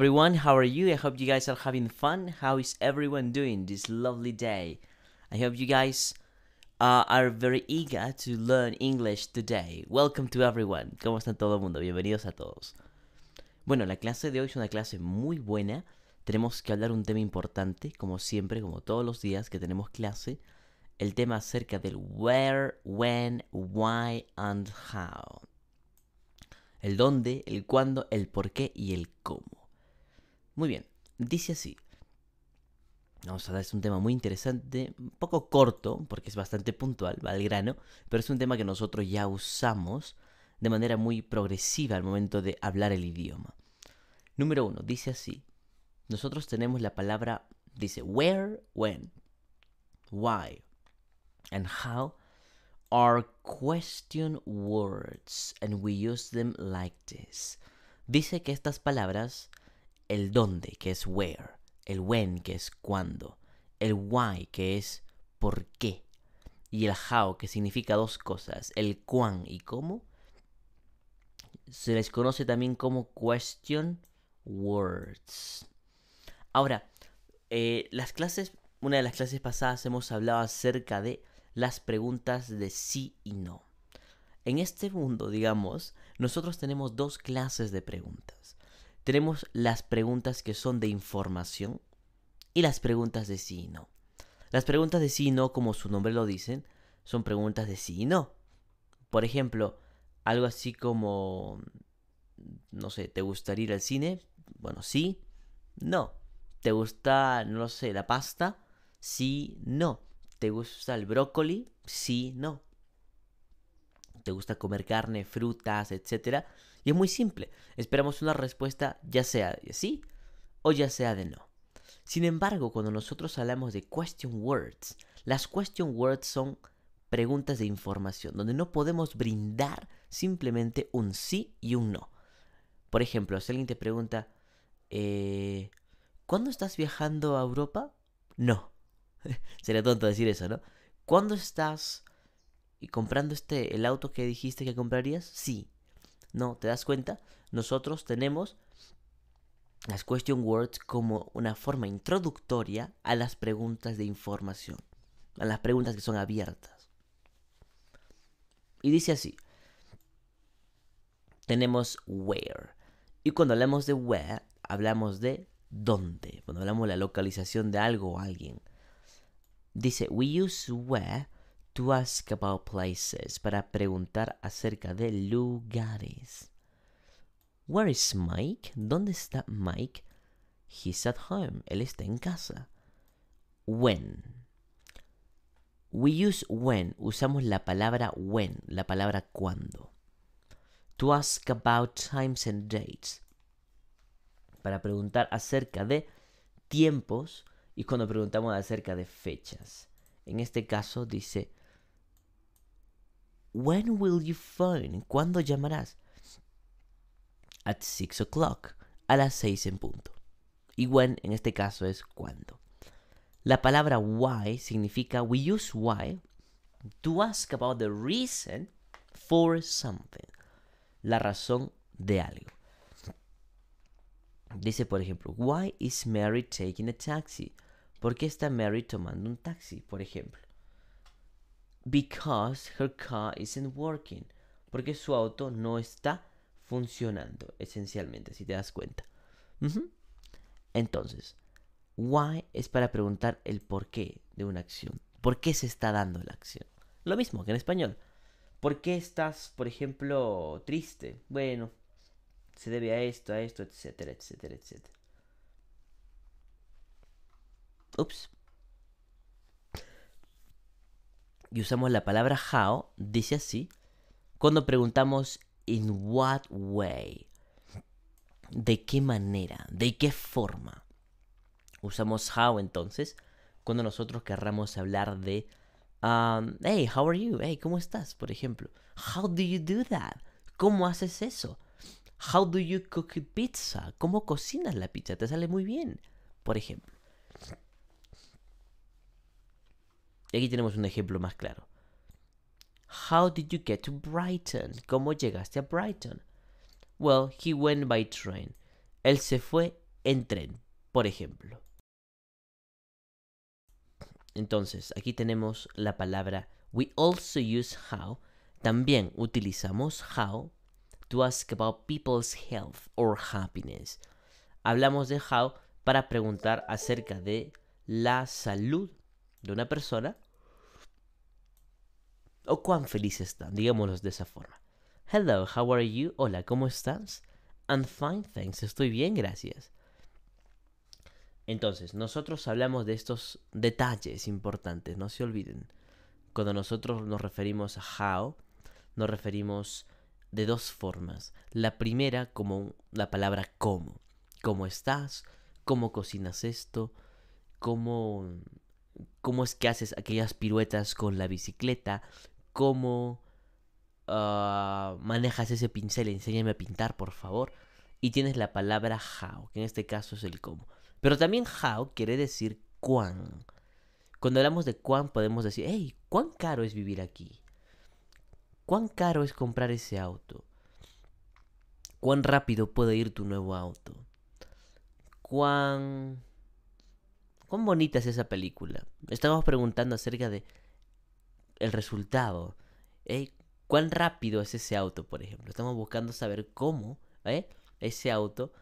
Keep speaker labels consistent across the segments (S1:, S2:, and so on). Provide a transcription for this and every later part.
S1: everyone, how are you? I hope you guys are having fun. How is everyone doing this lovely day? I hope you guys uh, are very eager to learn English today. Welcome to everyone. ¿Cómo están todo el mundo? Bienvenidos a todos. Bueno, la clase de hoy es una clase muy buena. Tenemos que hablar un tema importante, como siempre, como todos los días que tenemos clase. El tema acerca del where, when, why and how. El dónde, el cuándo, el por qué y el cómo. Muy bien, dice así. Vamos a dar es un tema muy interesante, un poco corto, porque es bastante puntual, va al grano, pero es un tema que nosotros ya usamos de manera muy progresiva al momento de hablar el idioma. Número uno, dice así. Nosotros tenemos la palabra, dice where, when, why, and how are question words, and we use them like this. Dice que estas palabras el dónde, que es where, el when, que es cuando. el why, que es por qué, y el how, que significa dos cosas, el cuán y cómo. Se les conoce también como question words. Ahora, eh, las clases, una de las clases pasadas hemos hablado acerca de las preguntas de sí y no. En este mundo, digamos, nosotros tenemos dos clases de preguntas. Tenemos las preguntas que son de información y las preguntas de sí y no. Las preguntas de sí y no, como su nombre lo dicen, son preguntas de sí y no. Por ejemplo, algo así como, no sé, ¿te gustaría ir al cine? Bueno, sí, no. ¿Te gusta, no sé, la pasta? Sí, no. ¿Te gusta el brócoli? Sí, no te gusta comer carne, frutas, etc. Y es muy simple, esperamos una respuesta ya sea de sí o ya sea de no. Sin embargo, cuando nosotros hablamos de question words, las question words son preguntas de información, donde no podemos brindar simplemente un sí y un no. Por ejemplo, si alguien te pregunta, eh, ¿cuándo estás viajando a Europa? No. Sería tonto decir eso, ¿no? ¿Cuándo estás ¿Y comprando este, el auto que dijiste que comprarías? Sí. No, ¿te das cuenta? Nosotros tenemos las question words como una forma introductoria a las preguntas de información, a las preguntas que son abiertas. Y dice así, tenemos where. Y cuando hablamos de where, hablamos de dónde, cuando hablamos de la localización de algo o alguien. Dice, we use where to ask about places, para preguntar acerca de lugares. Where is Mike? ¿Dónde está Mike? He's at home. Él está en casa. When. We use when. Usamos la palabra when, la palabra cuando. To ask about times and dates. Para preguntar acerca de tiempos y cuando preguntamos acerca de fechas. En este caso dice When will you phone? ¿Cuándo llamarás? At 6 o'clock. A las 6 en punto. Y when en este caso es cuando. La palabra why significa we use why to ask about the reason for something. La razón de algo. Dice, por ejemplo, why is Mary taking a taxi? ¿Por qué está Mary tomando un taxi, por ejemplo? because her car isn't working. Porque su auto no está funcionando, esencialmente, si te das cuenta. Entonces, why es para preguntar el porqué de una acción. ¿Por qué se está dando la acción? Lo mismo que en español. ¿Por qué estás, por ejemplo, triste? Bueno, se debe a esto, a esto, etcétera, etcétera, etcétera. Ups. y usamos la palabra how, dice así, cuando preguntamos in what way, de qué manera, de qué forma. Usamos how entonces cuando nosotros querramos hablar de um, hey, how are you? Hey, ¿cómo estás? Por ejemplo, how do you do that? ¿Cómo haces eso? How do you cook pizza? ¿Cómo cocinas la pizza? Te sale muy bien, por ejemplo. Y aquí tenemos un ejemplo más claro. How did you get to Brighton? ¿Cómo llegaste a Brighton? Well, he went by train. Él se fue en tren, por ejemplo. Entonces, aquí tenemos la palabra we also use how. También utilizamos how to ask about people's health or happiness. Hablamos de how para preguntar acerca de la salud de una persona o cuán feliz están, digámoslo de esa forma. Hello, how are you? Hola, ¿cómo estás? I'm fine, thanks. Estoy bien, gracias. Entonces, nosotros hablamos de estos detalles importantes, no se olviden. Cuando nosotros nos referimos a how, nos referimos de dos formas. La primera como la palabra cómo. ¿Cómo estás? ¿Cómo cocinas esto? ¿Cómo cómo es que haces aquellas piruetas con la bicicleta, cómo ah, manejas ese pincel, enséñame a pintar, por favor. Y tienes la palabra how, que en este caso es el cómo. Pero también how quiere decir cuán. Cuando hablamos de cuán podemos decir, hey, ¿cuán caro es vivir aquí? ¿Cuán caro es comprar ese auto? ¿Cuán rápido puede ir tu nuevo auto? ¿Cuán ¿Cuán bonita es esa película? Estamos preguntando acerca de el resultado. ¿Cuán rápido es ese auto, por ejemplo? Estamos buscando saber cómo ¿eh? ese auto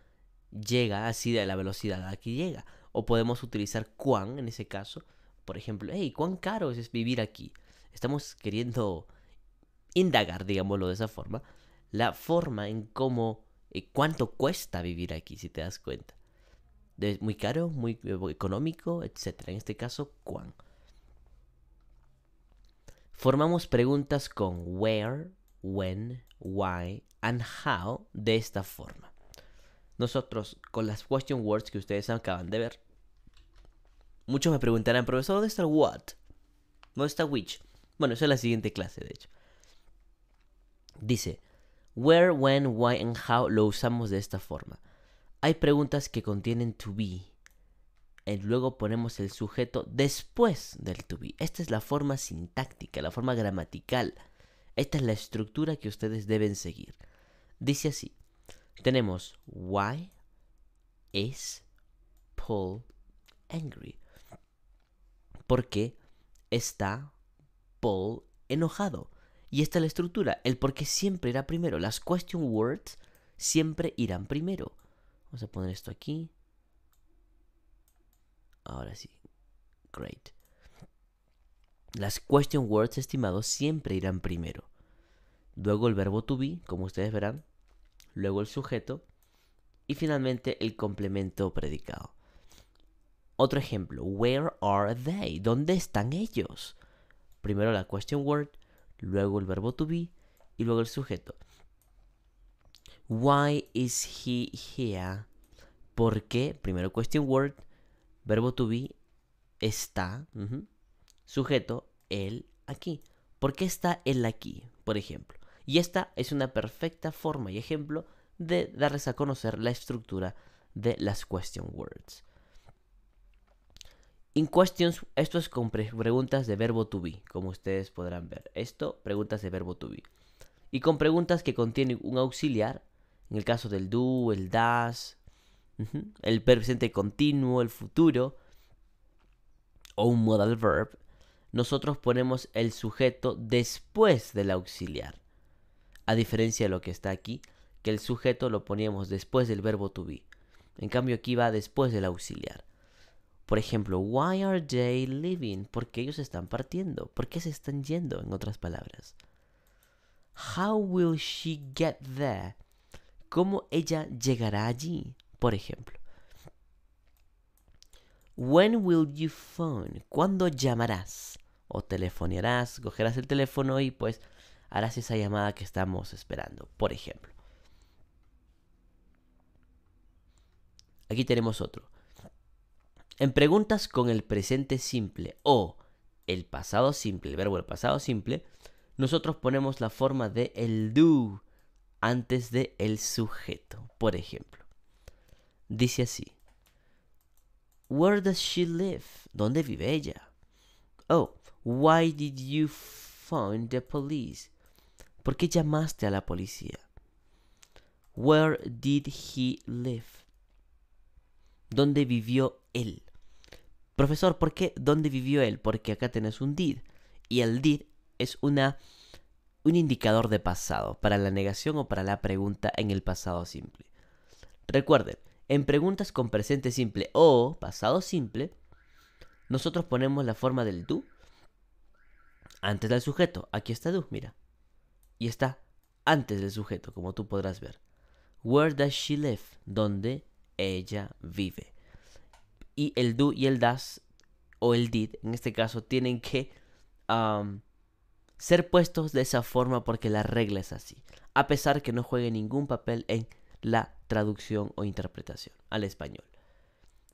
S1: llega así de la velocidad a la que llega. O podemos utilizar cuán en ese caso. Por ejemplo, ¿cuán caro es vivir aquí? Estamos queriendo indagar, digámoslo de esa forma, la forma en cómo, y eh, cuánto cuesta vivir aquí, si te das cuenta muy caro, muy eh, económico, etc. En este caso, cuán. Formamos preguntas con where, when, why and how de esta forma. Nosotros, con las question words que ustedes acaban de ver, muchos me preguntarán, profesor, ¿dónde está what? ¿Dónde está which? Bueno, esa es la siguiente clase, de hecho. Dice, where, when, why and how lo usamos de esta forma. Hay preguntas que contienen to be. Y eh, luego ponemos el sujeto después del to be. Esta es la forma sintáctica, la forma gramatical. Esta es la estructura que ustedes deben seguir. Dice así. Tenemos why is Paul angry? Porque está Paul enojado? Y esta es la estructura. El por qué siempre irá primero. Las question words siempre irán primero. Vamos a poner esto aquí. Ahora sí. Great. Las question words, estimados, siempre irán primero. Luego el verbo to be, como ustedes verán. Luego el sujeto. Y finalmente el complemento predicado. Otro ejemplo. Where are they? ¿Dónde están ellos? Primero la question word. Luego el verbo to be. Y luego el sujeto. Why is he here? ¿Por qué? Primero question word, verbo to be, está, sujeto, él aquí. ¿Por qué está él aquí? Por ejemplo. Y esta es una perfecta forma y ejemplo de darles a conocer la estructura de las question words. In questions, esto es con preguntas de verbo to be, como ustedes podrán ver. Esto, preguntas de verbo to be. Y con preguntas que contienen un auxiliar, en el caso del do, el das, el presente continuo, el futuro, o un modal verb, nosotros ponemos el sujeto después del auxiliar. A diferencia de lo que está aquí, que el sujeto lo poníamos después del verbo to be. En cambio aquí va después del auxiliar. Por ejemplo, why are they leaving? Porque ellos están partiendo. ¿Por qué se están yendo? En otras palabras. How will she get there? cómo ella llegará allí, por ejemplo. When will you phone? ¿Cuándo llamarás? O telefonearás, cogerás el teléfono y pues harás esa llamada que estamos esperando, por ejemplo. Aquí tenemos otro. En preguntas con el presente simple o el pasado simple, el verbo el pasado simple, nosotros ponemos la forma de el do antes de el sujeto. Por ejemplo, dice así. Where does she live? ¿Dónde vive ella? Oh, why did you phone the police? ¿Por qué llamaste a la policía? Where did he live? ¿Dónde vivió él? Profesor, ¿por qué dónde vivió él? Porque acá tenés un did. Y el did es una un indicador de pasado para la negación o para la pregunta en el pasado simple. Recuerden, en preguntas con presente simple o pasado simple, nosotros ponemos la forma del do antes del sujeto. Aquí está do, mira. Y está antes del sujeto, como tú podrás ver. Where does she live? Donde ella vive. Y el do y el das, o el did, en este caso, tienen que um, ser puestos de esa forma porque la regla es así, a pesar que no juegue ningún papel en la traducción o interpretación al español.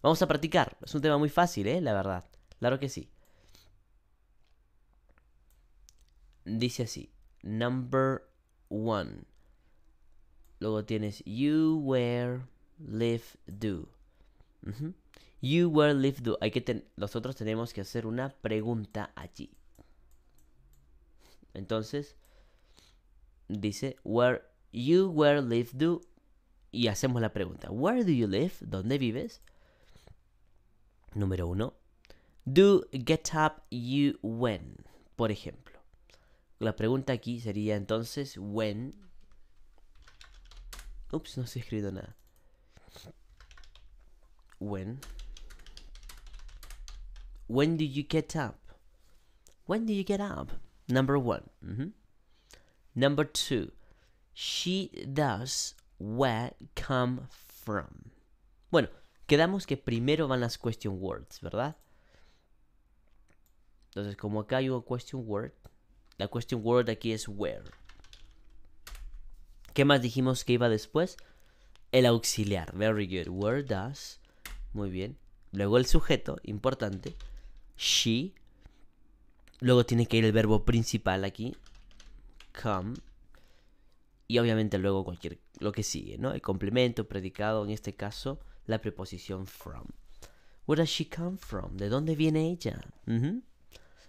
S1: Vamos a practicar, es un tema muy fácil, ¿eh? La verdad, claro que sí. Dice así, number one. Luego tienes you, were live, do. You, were, live, do. que Nosotros tenemos que hacer una pregunta allí. Entonces, dice, where you, where live, do. Y hacemos la pregunta, where do you live? ¿Dónde vives? Número uno, do get up you when, por ejemplo. La pregunta aquí sería entonces, when. Ups, no se ha escrito nada. When. When do you get up? When do you get up? Number one. Mm-hmm. Number two. She does where come from. Bueno, quedamos que primero van las question words, ¿verdad? Entonces, como acá hay un question word, la question word aquí es where. ¿Qué más dijimos que iba después? El auxiliar. Very good. Where does. Muy bien. Luego el sujeto, importante. She Luego tiene que ir el verbo principal aquí. Come. Y obviamente luego cualquier lo que sigue, ¿no? El complemento, predicado, en este caso, la preposición from. Where does she come from? ¿De dónde viene ella?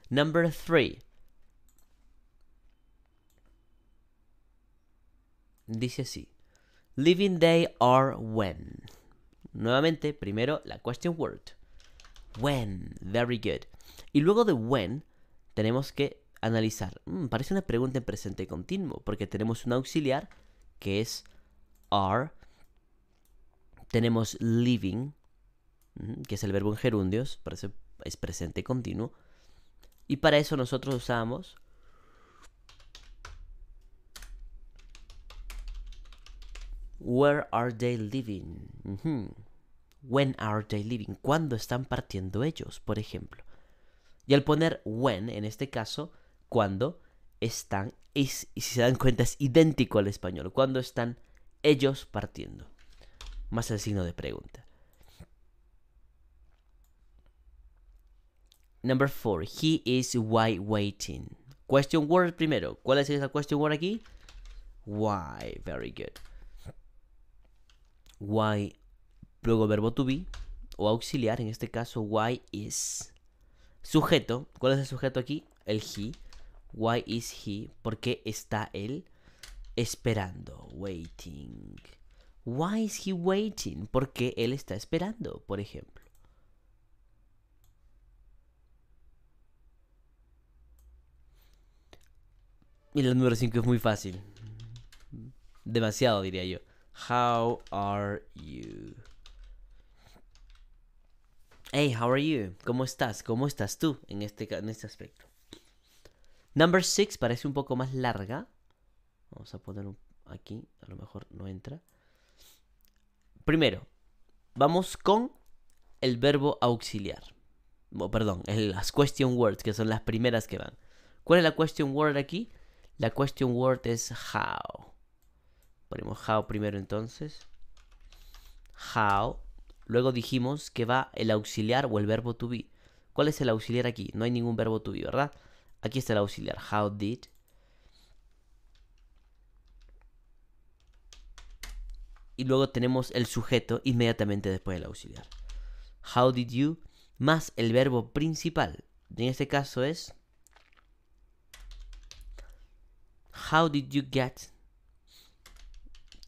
S1: Number three. Dice así. Living day or when. Nuevamente, primero la question word. When. Very good. Y luego de when tenemos que analizar. Mm, parece una pregunta en presente continuo, porque tenemos un auxiliar que es are, tenemos living, mm, que es el verbo en gerundios, por es presente continuo, y para eso nosotros usamos Where are they living? When are they living? ¿Cuándo están partiendo ellos, por ejemplo? Y al poner when, en este caso, cuando están, y si se dan cuenta es idéntico al español, cuando están ellos partiendo. Más el signo de pregunta. Number four, he is why waiting. Question word primero. ¿Cuál es esa question word aquí? Why. Very good. Why. Luego verbo to be. O auxiliar, en este caso, why is. Sujeto. ¿Cuál es el sujeto aquí? El he. Why is he? ¿Por qué está él esperando? Waiting. Why is he waiting? ¿Por qué él está esperando, por ejemplo? Y el número 5 es muy fácil. Demasiado, diría yo. How are you? Hey, how are you? ¿Cómo estás? ¿Cómo estás tú en este, en este aspecto? Number six parece un poco más larga. Vamos a poner aquí, a lo mejor no entra. Primero, vamos con el verbo auxiliar. perdón, las question words, que son las primeras que van. ¿Cuál es la question word aquí? La question word es how. Ponemos how primero entonces. How Luego dijimos que va el auxiliar o el verbo to be. ¿Cuál es el auxiliar aquí? No hay ningún verbo to be, ¿verdad? Aquí está el auxiliar. How did. Y luego tenemos el sujeto inmediatamente después del auxiliar. How did you más el verbo principal. En este caso es How did you get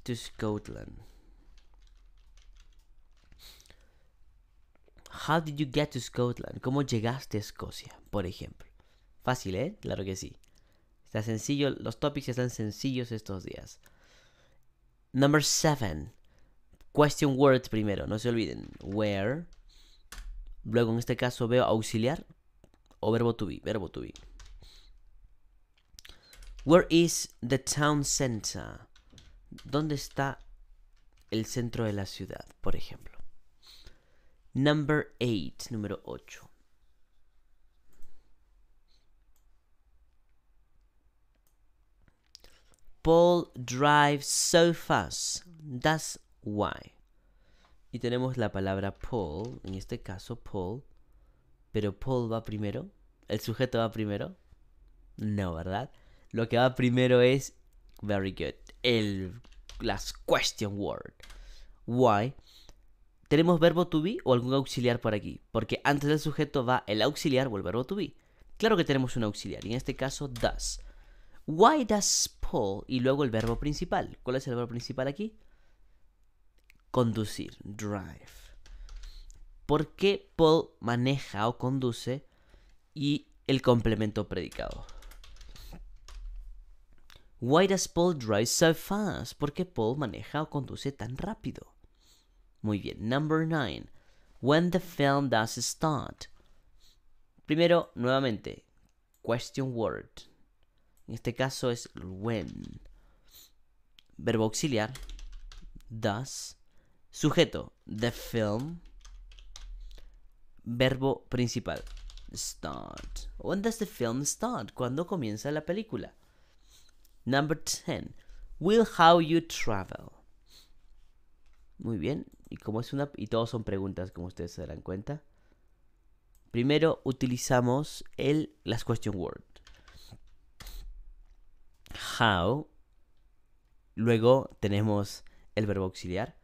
S1: to Scotland? How did you get to Scotland? ¿Cómo llegaste a Escocia? Por ejemplo. Fácil, ¿eh? Claro que sí. Está sencillo, los topics están sencillos estos días. Number seven Question words primero, no se olviden. Where. Luego en este caso veo auxiliar o verbo to be, verbo to be. Where is the town center? ¿Dónde está el centro de la ciudad, por ejemplo? Number 8, número 8. Paul drives so fast. That's why. Y tenemos la palabra Paul, en este caso Paul. Pero Paul va primero. ¿El sujeto va primero? No, ¿verdad? Lo que va primero es, very good, el, las question word. Why tenemos verbo to be o algún auxiliar por aquí, porque antes del sujeto va el auxiliar o el verbo to be. Claro que tenemos un auxiliar, y en este caso does. Why does Paul? Y luego el verbo principal. ¿Cuál es el verbo principal aquí? Conducir, drive. ¿Por qué Paul maneja o conduce? Y el complemento predicado. Why does Paul drive so fast? ¿Por qué Paul maneja o conduce tan rápido? Muy bien. Number 9. When the film does start. Primero, nuevamente, question word. En este caso es when. Verbo auxiliar. Does. Sujeto. The film. Verbo principal. Start. When does the film start? ¿Cuándo comienza la película? Number 10. Will how you travel. Muy bien y como es una y todos son preguntas como ustedes se darán cuenta. Primero utilizamos el las question word. How. Luego tenemos el verbo auxiliar.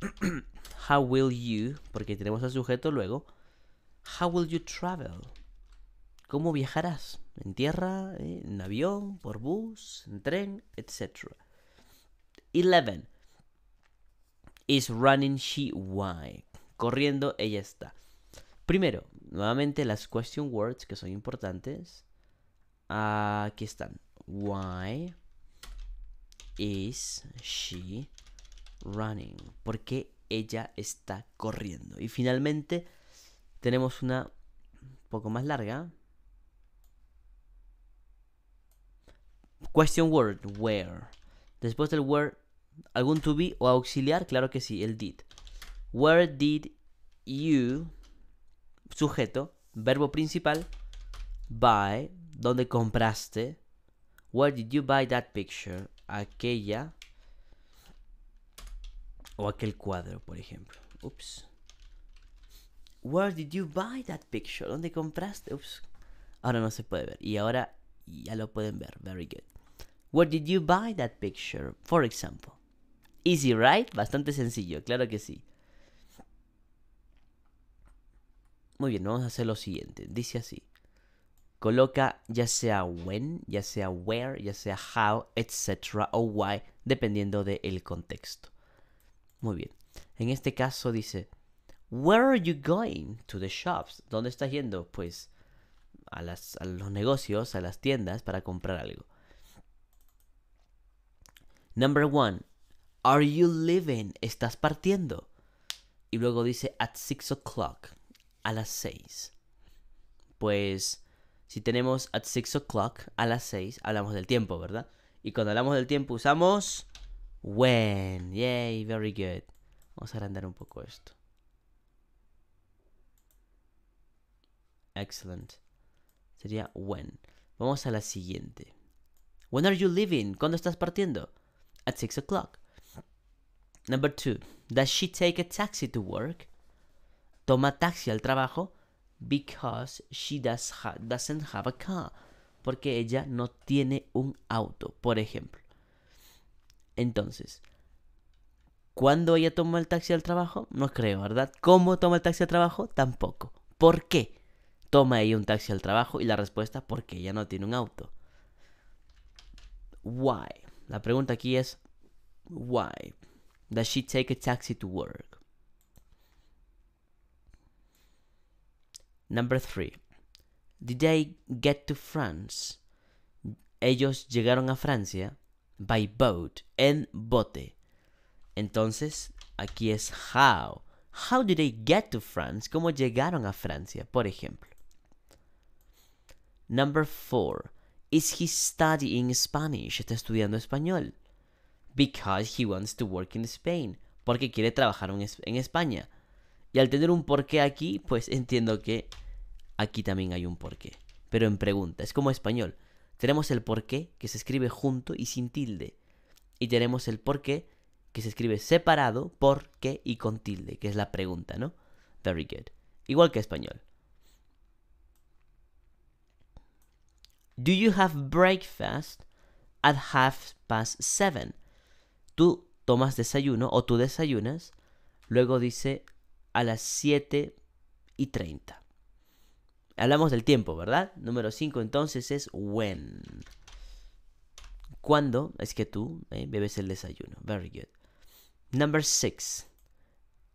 S1: how will you, porque tenemos al sujeto luego. How will you travel? ¿Cómo viajarás? ¿En tierra? Eh, ¿En avión? ¿Por bus? ¿En tren? Etcétera. 11. Is running she why? Corriendo ella está. Primero, nuevamente las question words que son importantes. Aquí están. Why is she running? Porque ella está corriendo? Y finalmente tenemos una poco más larga. Question word, where. Después del where ¿Algún to be o auxiliar? Claro que sí, el did. Where did you, sujeto, verbo principal, buy, ¿Dónde compraste. Where did you buy that picture? Aquella o aquel cuadro, por ejemplo. Ups. Where did you buy that picture? ¿Dónde compraste? Ups. Ahora no se puede ver. Y ahora ya lo pueden ver. Very good. Where did you buy that picture? For example. Easy, right? Bastante sencillo, claro que sí. Muy bien, vamos a hacer lo siguiente. Dice así. Coloca ya sea when, ya sea where, ya sea how, etc. o why, dependiendo del contexto. Muy bien. En este caso dice, Where are you going? To the shops. ¿Dónde estás yendo? Pues a, a los negocios, a las tiendas para comprar algo. Number one, Are you living? ¿Estás partiendo? Y luego dice at six o'clock, a las 6. Pues si tenemos at six o'clock, a las 6, hablamos del tiempo, ¿verdad? Y cuando hablamos del tiempo usamos when. Yay, very good. Vamos a agrandar un poco esto. Excellent. Sería when. Vamos a la siguiente. When are you leaving? ¿Cuándo estás partiendo? At six o'clock. Number two, does she take a taxi to work? Toma taxi al trabajo because she doesn't have a car. Porque ella no tiene un auto, por ejemplo. Entonces, ¿cuándo ella toma el taxi al trabajo? No creo, ¿verdad? ¿Cómo toma el taxi al trabajo? Tampoco. ¿Por qué toma ella un taxi al trabajo? Y la respuesta, porque ella no tiene un auto. Why? La pregunta aquí es, why? Does she take a taxi to work? Number 3. Did they get to France? Ellos llegaron a Francia by boat, en bote. Entonces, aquí es how. How did they get to France? ¿Cómo llegaron a Francia, por ejemplo? Number four. Is he studying Spanish? Está estudiando español because he wants to work in Spain, porque quiere trabajar en España. Y al tener un porqué aquí, pues entiendo que aquí también hay un porqué. Pero en pregunta, es como español. Tenemos el porqué que se escribe junto y sin tilde. Y tenemos el porqué que se escribe separado, porque y con tilde, que es la pregunta, ¿no? Very good. Igual que español. Do you have breakfast at half past seven? tú tomas desayuno o tú desayunas, luego dice a las 7 y 30. Hablamos del tiempo, ¿verdad? Número 5 entonces es when. ¿Cuándo es que tú eh, bebes el desayuno? Very good. Number 6.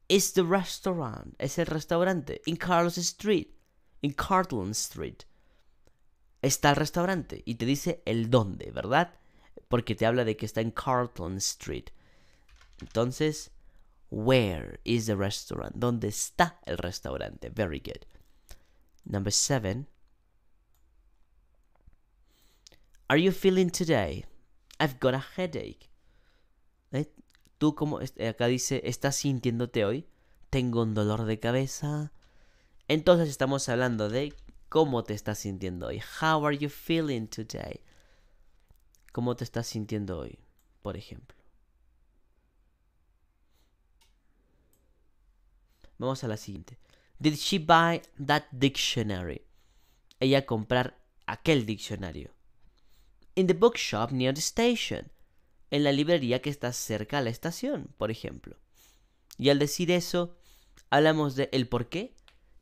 S1: Is the restaurant. Es el restaurante. In Carlos Street. In Cartland Street. Está el restaurante y te dice el dónde, ¿verdad? porque te habla de que está en Carlton Street. Entonces, where is the restaurant? ¿Dónde está el restaurante? Very good. Number seven. Are you feeling today? I've got a headache. ¿Eh? Tú como eh, acá dice, ¿estás sintiéndote hoy? Tengo un dolor de cabeza. Entonces estamos hablando de cómo te estás sintiendo hoy. How are you feeling today? cómo te estás sintiendo hoy, por ejemplo. Vamos a la siguiente. Did she buy that dictionary? Ella comprar aquel diccionario. In the bookshop near the station. En la librería que está cerca a la estación, por ejemplo. Y al decir eso, hablamos de el por qué,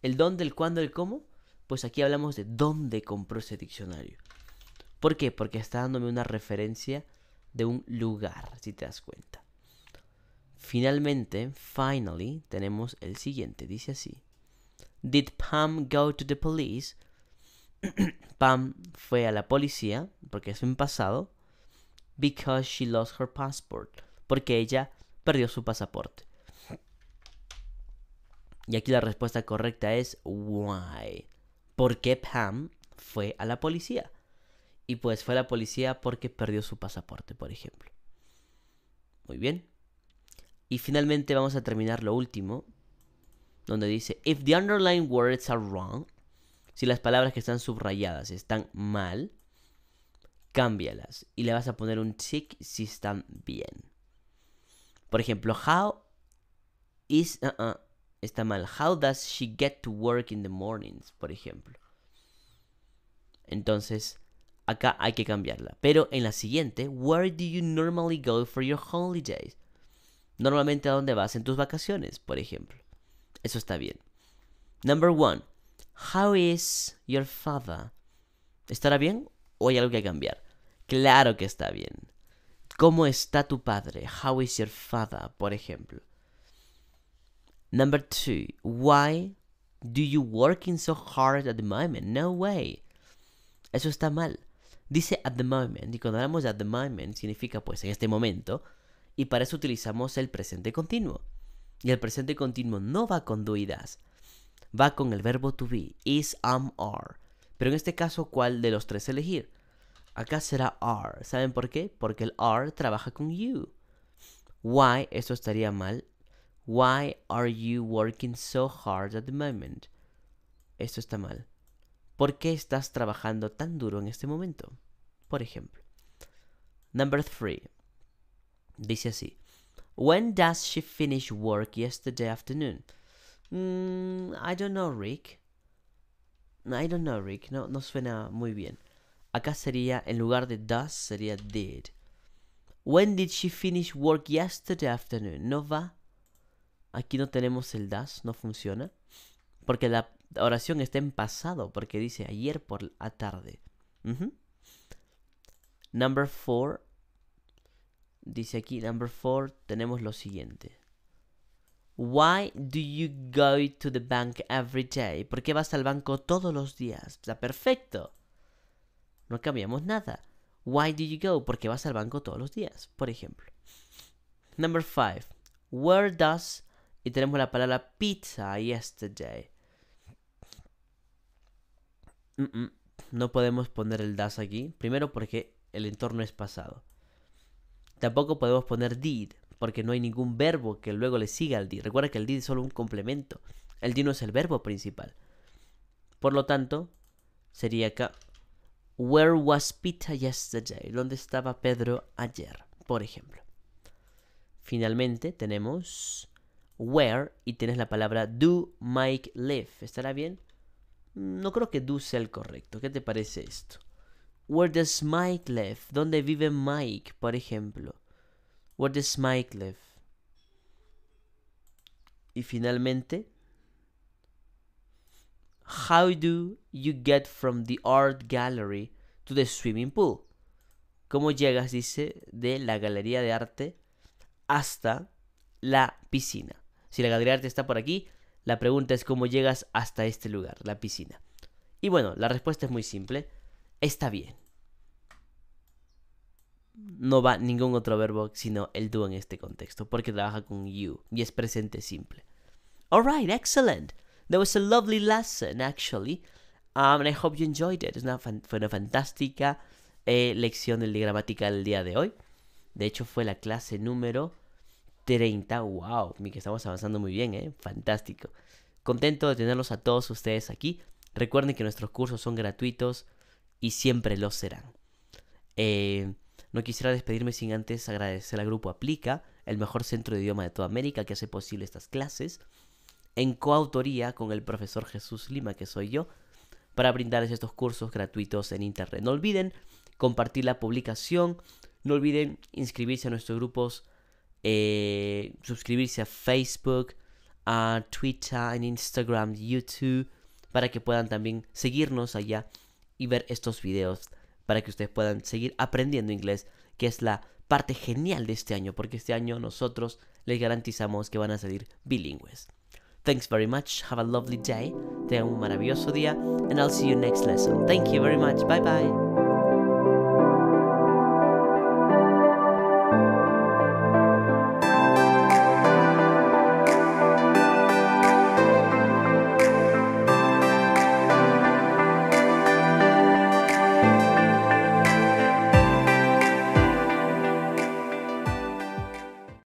S1: el dónde, el cuándo, el cómo. Pues aquí hablamos de dónde compró ese diccionario. ¿Por qué? Porque está dándome una referencia de un lugar, si te das cuenta. Finalmente, finally, tenemos el siguiente, dice así. Did Pam go to the police? Pam fue a la policía, porque es un pasado, because she lost her passport, porque ella perdió su pasaporte. Y aquí la respuesta correcta es why. ¿Por qué Pam fue a la policía? y pues fue a la policía porque perdió su pasaporte, por ejemplo. Muy bien. Y finalmente vamos a terminar lo último, donde dice, if the underlying words are wrong, si las palabras que están subrayadas están mal, cámbialas y le vas a poner un tick si están bien. Por ejemplo, how is uh, uh, está mal. How does she get to work in the mornings, por ejemplo? Entonces, Acá hay que cambiarla. Pero en la siguiente, where do you normally go for your holidays? Normalmente a dónde vas en tus vacaciones, por ejemplo. Eso está bien. Number one, how is your father? ¿Estará bien o hay algo que cambiar? Claro que está bien. ¿Cómo está tu padre? How is your father, por ejemplo. Number two, why do you working so hard at the moment? No way. Eso está mal. Dice at the moment, y cuando hablamos de at the moment significa pues en este momento, y para eso utilizamos el presente continuo. Y el presente continuo no va con duidas, va con el verbo to be, is, am, are. Pero en este caso, ¿cuál de los tres elegir? Acá será are. ¿Saben por qué? Porque el are trabaja con you. Why, esto estaría mal. Why are you working so hard at the moment? Esto está mal. ¿Por qué estás trabajando tan duro en este momento? por ejemplo. Number three. Dice así. When does she finish work yesterday afternoon? Mm, I don't know, Rick. I don't know, Rick. No, no suena muy bien. Acá sería, en lugar de does, sería did. When did she finish work yesterday afternoon? No va. Aquí no tenemos el does, no funciona. Porque la oración está en pasado, porque dice ayer por la tarde. Number four, Dice aquí, number four, tenemos lo siguiente. Why do you go to the bank every day? ¿Por qué vas al banco todos los días? Está perfecto. No cambiamos nada. Why do you go? Porque vas al banco todos los días, por ejemplo. Number five. Where does y tenemos la palabra pizza yesterday. Mm, mm, no podemos poner el das aquí. Primero porque el entorno es pasado. Tampoco podemos poner did, porque no hay ningún verbo que luego le siga al did. Recuerda que el did es solo un complemento. El did no es el verbo principal. Por lo tanto, sería acá. Where was Peter yesterday? ¿Dónde estaba Pedro ayer? Por ejemplo. Finalmente tenemos where y tienes la palabra do Mike live. ¿Estará bien? No creo que do sea el correcto. ¿Qué te parece esto? Where does Mike live? ¿Dónde vive Mike, por ejemplo? Where does Mike live? Y finalmente, How do you get from the art gallery to the swimming pool? ¿Cómo llegas, dice, de la galería de arte hasta la piscina? Si la galería de arte está por aquí, la pregunta es cómo llegas hasta este lugar, la piscina. Y bueno, la respuesta es muy simple está bien. No va ningún otro verbo sino el do en este contexto, porque trabaja con you y es presente simple. Alright, excellent. That was a lovely lesson, actually. Um, I hope you enjoyed it. una fue una fantástica eh, lección de gramática del día de hoy. De hecho, fue la clase número 30. ¡Wow! que estamos avanzando muy bien, ¿eh? Fantástico. Contento de tenerlos a todos ustedes aquí. Recuerden que nuestros cursos son gratuitos y siempre lo serán. Eh, no quisiera despedirme sin antes agradecer al grupo Aplica, el mejor centro de idioma de toda América que hace posible estas clases, en coautoría con el profesor Jesús Lima, que soy yo, para brindarles estos cursos gratuitos en Internet. No olviden compartir la publicación, no olviden inscribirse a nuestros grupos, eh, suscribirse a Facebook, a Twitter, en Instagram, YouTube, para que puedan también seguirnos allá y ver estos videos para que ustedes puedan seguir aprendiendo inglés, que es la parte genial de este año, porque este año nosotros les garantizamos que van a salir bilingües. Thanks very much. Have a lovely day. Tengan un maravilloso día. And I'll see you next lesson. Thank you very much. Bye bye.